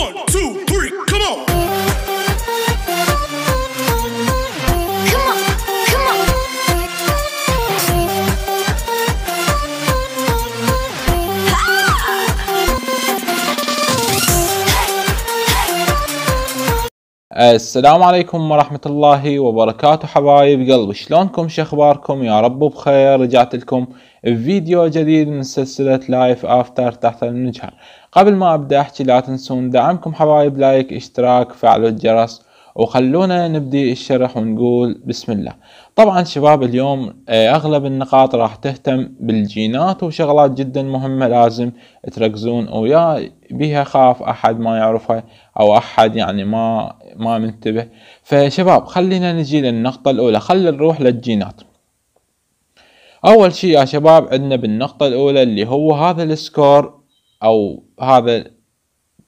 One, two, السلام عليكم ورحمة الله وبركاته حبايب قلبي شلونكم شخباركم يا رب بخير رجعت لكم فيديو جديد من سلسلة لايف افتر تحت المجهر قبل ما ابدأ احكي لا تنسون دعمكم حبايب لايك اشتراك فعل الجرس وخلونا نبدي الشرح ونقول بسم الله طبعا شباب اليوم آه، اغلب النقاط راح تهتم بالجينات وشغلات جدا مهمة لازم تركزون ويا بيها خاف احد ما يعرفها او احد يعني ما ما منتبه فشباب خلينا نجي للنقطة الاولى خلينا نروح للجينات اول شيء يا شباب عندنا بالنقطة الاولى اللي هو هذا السكور او هذا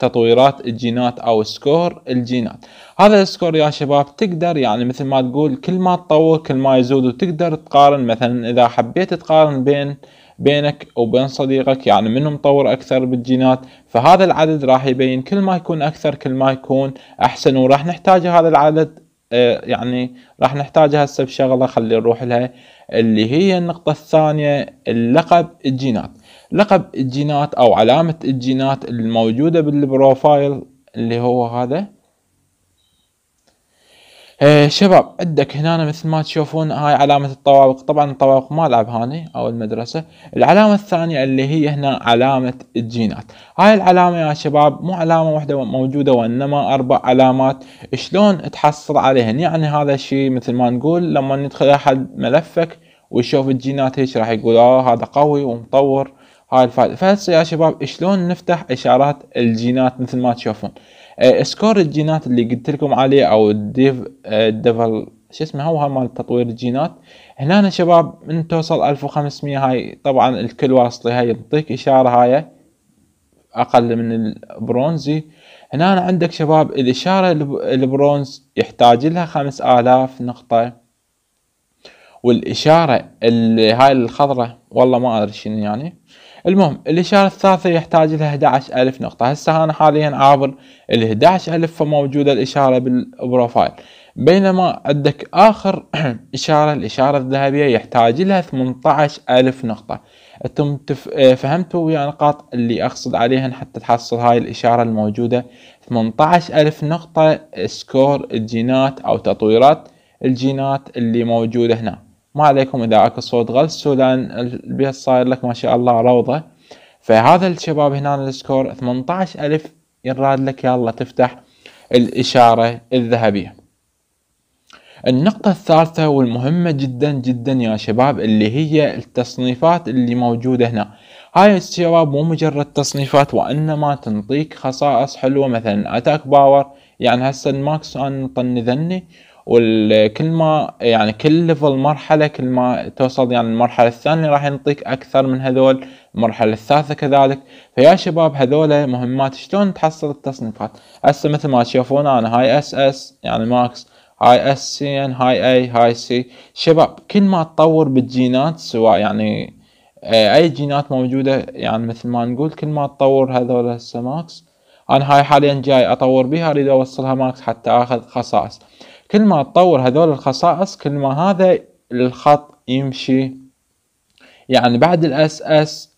تطويرات الجينات او سكور الجينات هذا السكور يا شباب تقدر يعني مثل ما تقول كل ما تطور كل ما يزود وتقدر تقارن مثلا اذا حبيت تقارن بين بينك وبين صديقك يعني منهم طور اكثر بالجينات فهذا العدد راح يبين كل ما يكون اكثر كل ما يكون احسن وراح نحتاج هذا العدد آه، يعني راح نحتاج هسه بشغله خلي نروح لها اللي هي النقطة الثانية اللقب الجينات لقب الجينات او علامة الجينات الموجودة بالبروفايل اللي هو هذا آه شباب عندك هنا مثل ما تشوفون هاي علامة الطوابق طبعا الطوابق ما لعب هاني او المدرسة العلامة الثانية اللي هي هنا علامة الجينات هاي العلامة يا شباب مو علامة واحدة موجودة وانما اربع علامات شلون تحصل عليهن يعني هذا الشيء مثل ما نقول لما ندخل احد ملفك ويشوف الجينات هيك راح يقول اه هذا قوي ومطور هاي الفائده فهسه يا شباب شلون نفتح اشارات الجينات مثل ما تشوفون آه، سكور الجينات اللي قلت لكم عليه او الديف آه، ديفل شو اسمه هو مال تطوير الجينات هنا شباب من توصل 1500 هاي طبعا الكل واصله هاي يعطيك اشاره هاي اقل من البرونزي هنا عندك شباب الاشاره البرونز يحتاج لها 5000 نقطه والاشاره اللي هاي الخضراء والله ما ادري شنو يعني المهم الإشارة الثالثة يحتاج لها 11 ألف نقطة هسه أنا حاليا عابر ال 11 ألف فموجودة الإشارة بالبروفايل بينما عندك آخر إشارة الإشارة الذهبية يحتاج لها 18 ألف نقطة أنتم آه، فهمتوا ويا نقاط اللي أقصد عليها حتى تحصل هاي الإشارة الموجودة 18 ألف نقطة سكور الجينات أو تطويرات الجينات اللي موجودة هنا ما عليكم اذا اكو صوت غلسوا لان البيت صاير لك ما شاء الله روضه فهذا الشباب هنا السكور 18000 يراد لك يلا تفتح الاشاره الذهبيه النقطة الثالثة والمهمة جدا جدا يا شباب اللي هي التصنيفات اللي موجودة هنا هاي الشباب مو مجرد تصنيفات وإنما تنطيك خصائص حلوة مثلا أتاك باور يعني هسه الماكس أنا طن ذني وكل ما يعني كل ليفل مرحله كل ما توصل يعني المرحله الثانيه راح ينطيك اكثر من هذول المرحله الثالثه كذلك فيا شباب هذول مهمات شلون تحصل التصنيفات هسه مثل ما تشوفون انا هاي اس اس يعني ماكس هاي اس سي ان هاي اي هاي سي شباب كل ما تطور بالجينات سواء يعني آه، اي جينات موجوده يعني مثل ما نقول كل ما تطور هذول هسه ماكس انا هاي حاليا جاي اطور بها اريد اوصلها ماكس حتى اخذ خصائص كل ما تطور هذول الخصائص كل ما هذا الخط يمشي يعني بعد الاس اس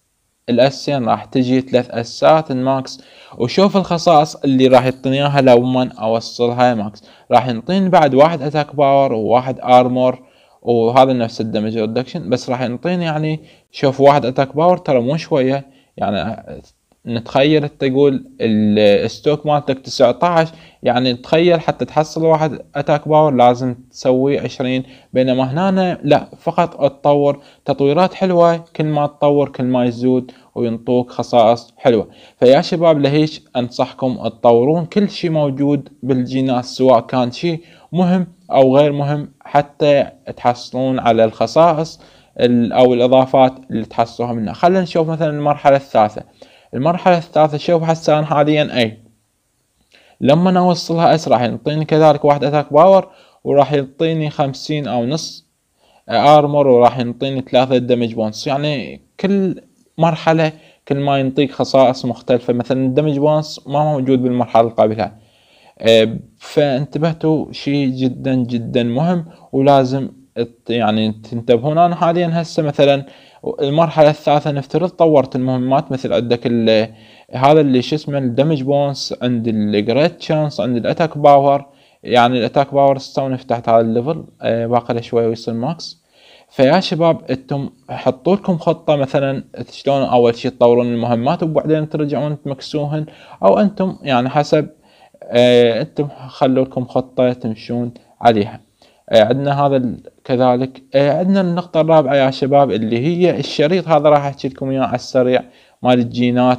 الاسين راح تجي ثلاث اسات الماكس وشوف الخصائص اللي راح يعطيني اياها لو من اوصلها ماكس راح ينطين بعد واحد اتاك باور وواحد ارمور وهذا نفس الدمج ريدكشن بس راح ينطين يعني شوف واحد اتاك باور ترى مو شويه يعني نتخيل حتى يقول الستوك مالتك 19 يعني تخيل حتى تحصل واحد اتاك باور لازم تسوي 20 بينما هنا لا فقط تطور تطويرات حلوه كل ما تطور كل ما يزود وينطوك خصائص حلوه فيا شباب لهيش انصحكم تطورون كل شيء موجود بالجينات سواء كان شيء مهم او غير مهم حتى تحصلون على الخصائص او الاضافات اللي تحصلوها منها خلينا نشوف مثلا المرحله الثالثه المرحلة الثالثة شوف حسان حاليا اي لما نوصلها اس راح يعطيني كذلك واحد اتاك باور وراح يعطيني خمسين او نص ارمر وراح يعطيني ثلاثة دمج بونس يعني كل مرحلة كل ما ينطيك خصائص مختلفة مثلا الدمج بونس ما موجود بالمرحلة القابلة إيه، فانتبهتوا شيء جدا جدا مهم ولازم يعني تنتبهون انا حاليا هسه مثلا المرحله الثالثه نفترض طورت المهمات مثل عندك هذا اللي شو اسمه الدمج بونس عند الجريت شانس عند الاتاك باور يعني الاتاك باور تو فتحت هذا الليفل باقي له شوي ويصير ماكس فيا شباب انتم حطوا لكم خطه مثلا شلون اول شيء تطورون المهمات وبعدين ترجعون تمكسوهن او انتم يعني حسب آه، انتم خلوا لكم خطه تمشون عليها إيه، عندنا هذا كذلك إيه، عندنا النقطة الرابعة يا شباب اللي هي الشريط هذا راح احكي لكم اياه على السريع مال الجينات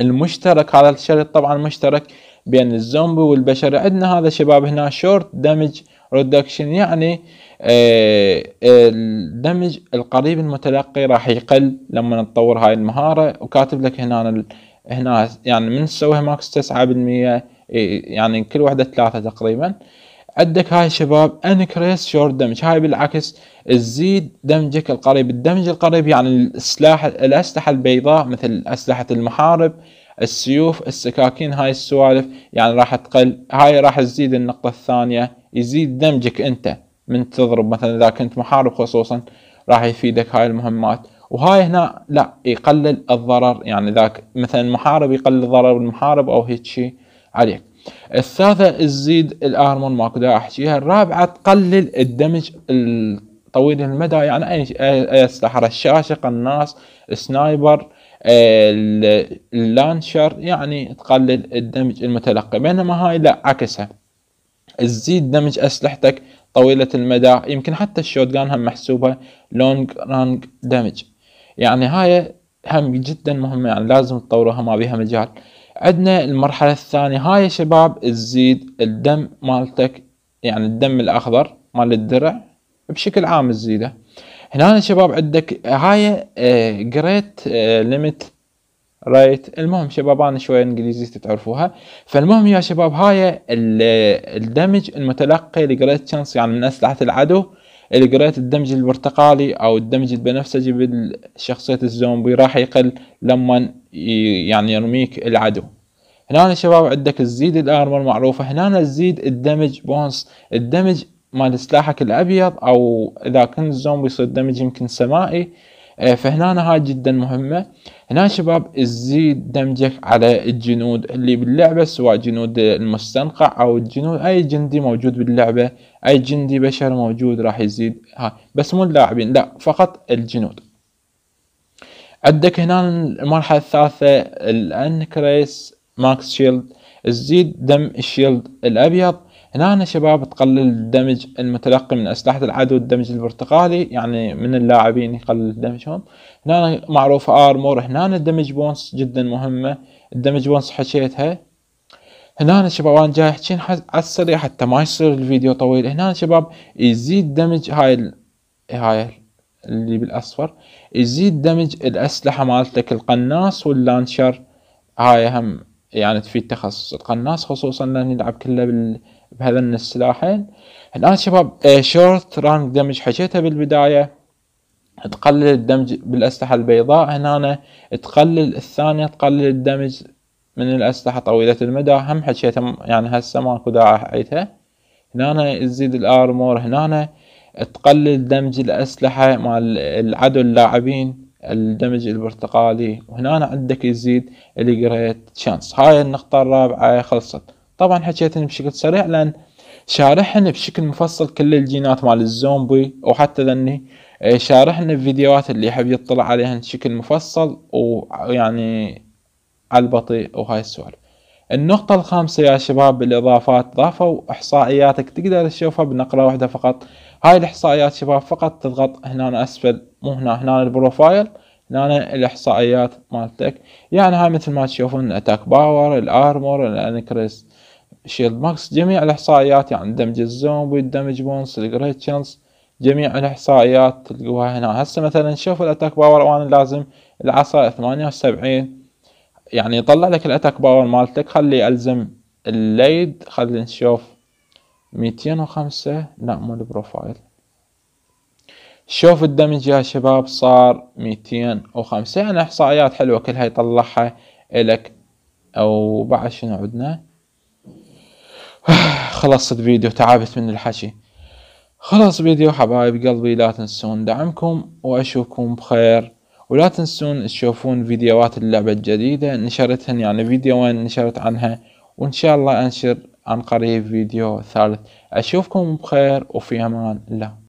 المشترك هذا الشريط طبعا مشترك بين الزومبي والبشري عندنا هذا شباب هنا شورت دمج ريدكشن يعني إيه، الدمج القريب المتلقي راح يقل لما نتطور هاي المهارة وكاتب لك هنا هنا يعني من تسويها ماكس 9% يعني كل وحدة ثلاثة تقريبا عندك هاي شباب انكريس شور دمج هاي بالعكس تزيد دمجك القريب الدمج القريب يعني السلاح الاسلحه البيضاء مثل اسلحه المحارب السيوف السكاكين هاي السوالف يعني راح تقل هاي راح تزيد النقطه الثانيه يزيد دمجك انت من تضرب مثلا اذا كنت محارب خصوصا راح يفيدك هاي المهمات وهاي هنا لا يقلل الضرر يعني ذاك مثلا محارب يقلل ضرر المحارب او هيك شيء عليك الثالثة تزيد الهرمون ماكو داعي احجيها الرابعة تقلل الدمج الطويل المدى يعني اي اسلحة رشاشة قناص سنايبر اللانشر يعني تقلل الدمج المتلقي بينما هاي لا عكسها تزيد دمج اسلحتك طويلة المدى يمكن حتى الشوت هم محسوبة لونج رانج دمج يعني هاي هم جدا مهمة يعني لازم تطورها ما بيها مجال عندنا المرحلة الثانية هاي يا شباب تزيد الدم مالتك يعني الدم الأخضر مال الدرع بشكل عام تزيده هنا شباب عندك هاي قريت ليميت رايت المهم شباب انا شويه إنجليزي تعرفوها فالمهم يا شباب هاي آه، الدمج المتلقي لجريت شانس يعني من اسلحه العدو الجريت الدمج البرتقالي او الدمج البنفسجي بالشخصيه الزومبي راح يقل لما يعني يرميك العدو هنا شباب عندك تزيد الارمر معروفه هنا تزيد الدمج بونس الدمج مال سلاحك الابيض او اذا كنت زومبي يصير دمج يمكن سمائي آه، فهنا هاي جدا مهمة هنا شباب تزيد دمجك على الجنود اللي باللعبة سواء جنود المستنقع او الجنود اي جندي موجود باللعبة اي جندي بشر موجود راح يزيد هاي بس مو اللاعبين لا فقط الجنود عندك هنا المرحلة الثالثة الانكريس ماكس شيلد تزيد دم الشيلد الابيض هنا شباب تقلل الدمج المتلقي من أسلحة العدو الدمج البرتقالي يعني من اللاعبين يقلل دمجهم هنا معروفة آرمور هنا الدمج بونس جدا مهمة الدمج بونس حشيتها هنا شباب أنا جاي أحكي على السريع حتى ما يصير الفيديو طويل هنا شباب يزيد دمج هاي ال... هاي اللي بالاصفر يزيد دمج الاسلحه مالتك القناص واللانشر هاي هم يعني تفيد تخصص القناص خصوصا لان يلعب كله بال... بهذن السلاحين الان شباب شورت آه، رانك دمج حكيتها بالبدايه تقلل الدمج بالاسلحه البيضاء هنا تقلل الثانيه تقلل الدمج من الاسلحه طويله المدى هم حكيتها يعني هسه ماكو داعي حقيتها هنا تزيد الارمور هنا تقلل دمج الأسلحة مع العدو اللاعبين الدمج البرتقالي وهنا عندك يزيد الجريت شانس هاي النقطة الرابعة خلصت طبعا حكيتن بشكل سريع لأن شارحن بشكل مفصل كل الجينات مال الزومبي وحتى ذني آه، شارحن الفيديوهات اللي يحب يطلع عليهن بشكل مفصل ويعني على البطيء وهاي السوالف النقطة الخامسة يا شباب بالإضافات ضافوا إحصائياتك تقدر تشوفها بنقرة واحدة فقط هاي الاحصائيات شباب فقط تضغط هنا اسفل مو هنا هنا البروفايل هنا الاحصائيات مالتك يعني هاي مثل ما تشوفون الاتاك باور الارمور الانكريس شيلد ماكس جميع الاحصائيات يعني دمج الزومبي الدمج بونس الجريت شانس جميع الاحصائيات تلقوها هنا هسه مثلا شوف الاتاك باور وانا لازم العصا 78 يعني يطلع لك الاتاك باور مالتك خلي الزم الليد خلي نشوف ميتين وخمسة نأمل بروفايل شوف الدمج يا شباب صار ميتين وخمسة يعني إحصائيات حلوة كلها يطلعها إلك أو بعد شنو عدنا خلصت فيديو تعبت من الحشي خلص فيديو حبايب قلبي لا تنسون دعمكم وأشوفكم بخير ولا تنسون تشوفون فيديوهات اللعبة الجديدة نشرتهن يعني فيديوين نشرت عنها وإن شاء الله أنشر عن قريب فيديو ثالث أشوفكم بخير وفي أمان الله